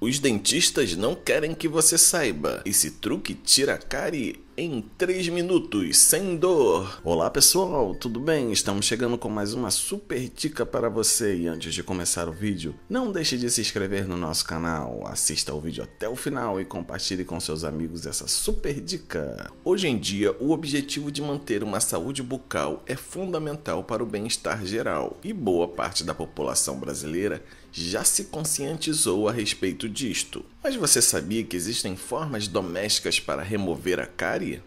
Os dentistas não querem que você saiba. Esse truque tira a e em 3 minutos, sem dor. Olá pessoal, tudo bem? Estamos chegando com mais uma super dica para você. E antes de começar o vídeo, não deixe de se inscrever no nosso canal, assista o vídeo até o final e compartilhe com seus amigos essa super dica. Hoje em dia, o objetivo de manter uma saúde bucal é fundamental para o bem-estar geral e boa parte da população brasileira já se conscientizou a respeito disto. Mas você sabia que existem formas domésticas para remover a cárie?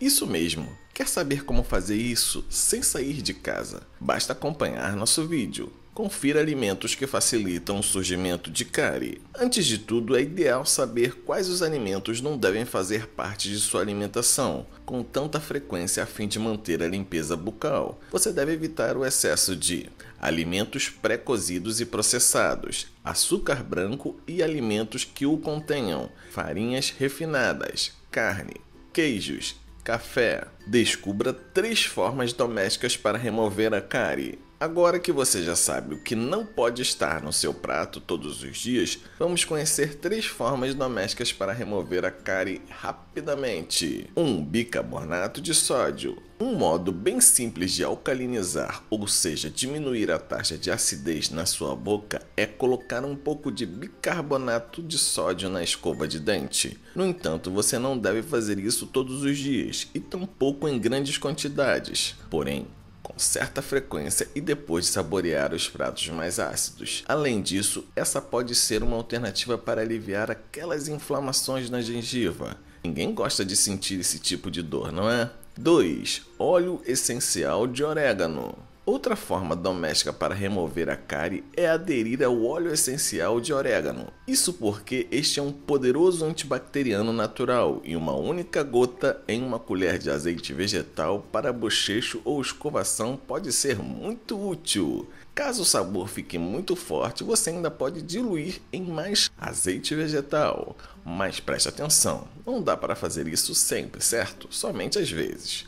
Isso mesmo! Quer saber como fazer isso sem sair de casa? Basta acompanhar nosso vídeo. Confira alimentos que facilitam o surgimento de cárie. Antes de tudo, é ideal saber quais os alimentos não devem fazer parte de sua alimentação com tanta frequência a fim de manter a limpeza bucal. Você deve evitar o excesso de alimentos pré-cozidos e processados, açúcar branco e alimentos que o contenham, farinhas refinadas, carne, queijos, café. Descubra três formas domésticas para remover a cárie. Agora que você já sabe o que não pode estar no seu prato todos os dias, vamos conhecer três formas domésticas para remover a cárie rapidamente. 1. Um, bicarbonato de sódio. Um modo bem simples de alcalinizar, ou seja, diminuir a taxa de acidez na sua boca, é colocar um pouco de bicarbonato de sódio na escova de dente. No entanto, você não deve fazer isso todos os dias e tampouco em grandes quantidades. Porém, com certa frequência e depois de saborear os pratos mais ácidos. Além disso, essa pode ser uma alternativa para aliviar aquelas inflamações na gengiva. Ninguém gosta de sentir esse tipo de dor, não é? 2. Óleo essencial de orégano. Outra forma doméstica para remover a cárie é aderir ao óleo essencial de orégano. Isso porque este é um poderoso antibacteriano natural e uma única gota em uma colher de azeite vegetal para bochecho ou escovação pode ser muito útil. Caso o sabor fique muito forte, você ainda pode diluir em mais azeite vegetal. Mas preste atenção, não dá para fazer isso sempre, certo? Somente às vezes.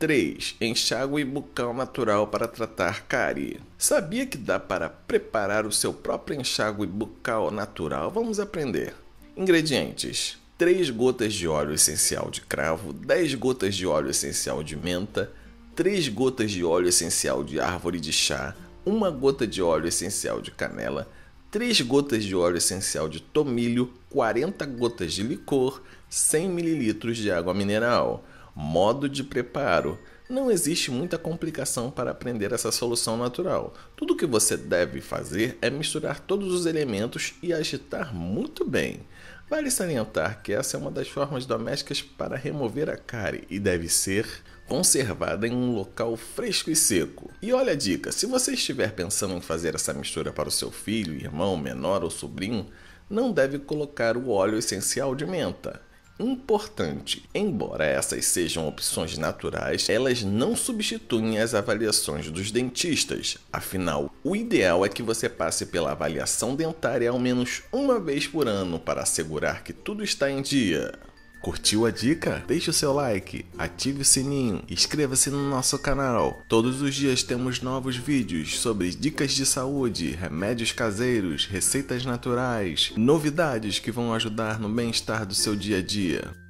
3. Enxágue bucal natural para tratar cárie. Sabia que dá para preparar o seu próprio enxágue bucal natural? Vamos aprender. Ingredientes: 3 gotas de óleo essencial de cravo, 10 gotas de óleo essencial de menta, 3 gotas de óleo essencial de árvore de chá, 1 gota de óleo essencial de canela, 3 gotas de óleo essencial de tomilho, 40 gotas de licor, 100 ml de água mineral modo de preparo. Não existe muita complicação para aprender essa solução natural. Tudo o que você deve fazer é misturar todos os elementos e agitar muito bem. Vale salientar que essa é uma das formas domésticas para remover a cárie e deve ser conservada em um local fresco e seco. E olha a dica: se você estiver pensando em fazer essa mistura para o seu filho, irmão, menor ou sobrinho, não deve colocar o óleo essencial de menta importante. Embora essas sejam opções naturais, elas não substituem as avaliações dos dentistas. Afinal, o ideal é que você passe pela avaliação dentária ao menos uma vez por ano para assegurar que tudo está em dia. Curtiu a dica? Deixe o seu like, ative o sininho, inscreva-se no nosso canal. Todos os dias temos novos vídeos sobre dicas de saúde, remédios caseiros, receitas naturais, novidades que vão ajudar no bem-estar do seu dia a dia.